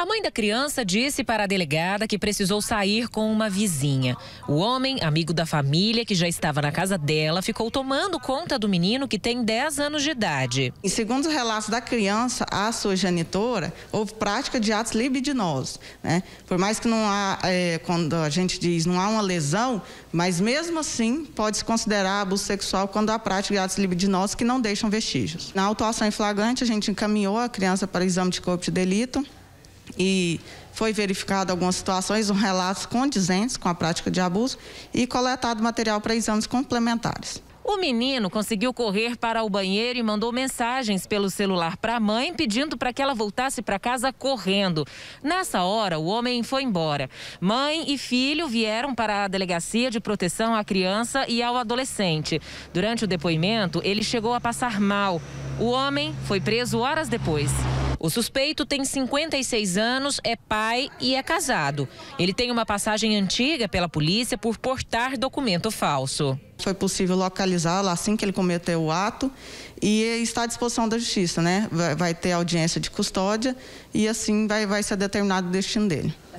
A mãe da criança disse para a delegada que precisou sair com uma vizinha. O homem, amigo da família, que já estava na casa dela, ficou tomando conta do menino que tem 10 anos de idade. Em segundo os relatos da criança à sua genitora, houve prática de atos libidinosos. Né? Por mais que não há, é, quando a gente diz não há uma lesão, mas mesmo assim pode-se considerar abuso sexual quando há prática de atos libidinosos que não deixam vestígios. Na autuação em flagrante, a gente encaminhou a criança para exame de corpo de delito e foi verificado algumas situações, um relatos condizentes com a prática de abuso e coletado material para exames complementares. O menino conseguiu correr para o banheiro e mandou mensagens pelo celular para a mãe, pedindo para que ela voltasse para casa correndo. Nessa hora, o homem foi embora. Mãe e filho vieram para a delegacia de proteção à criança e ao adolescente. Durante o depoimento, ele chegou a passar mal. O homem foi preso horas depois. O suspeito tem 56 anos, é pai e é casado. Ele tem uma passagem antiga pela polícia por portar documento falso. Foi possível localizá-lo assim que ele cometeu o ato e está à disposição da justiça, né? Vai, ter audiência de custódia e assim vai, vai ser determinado o destino dele.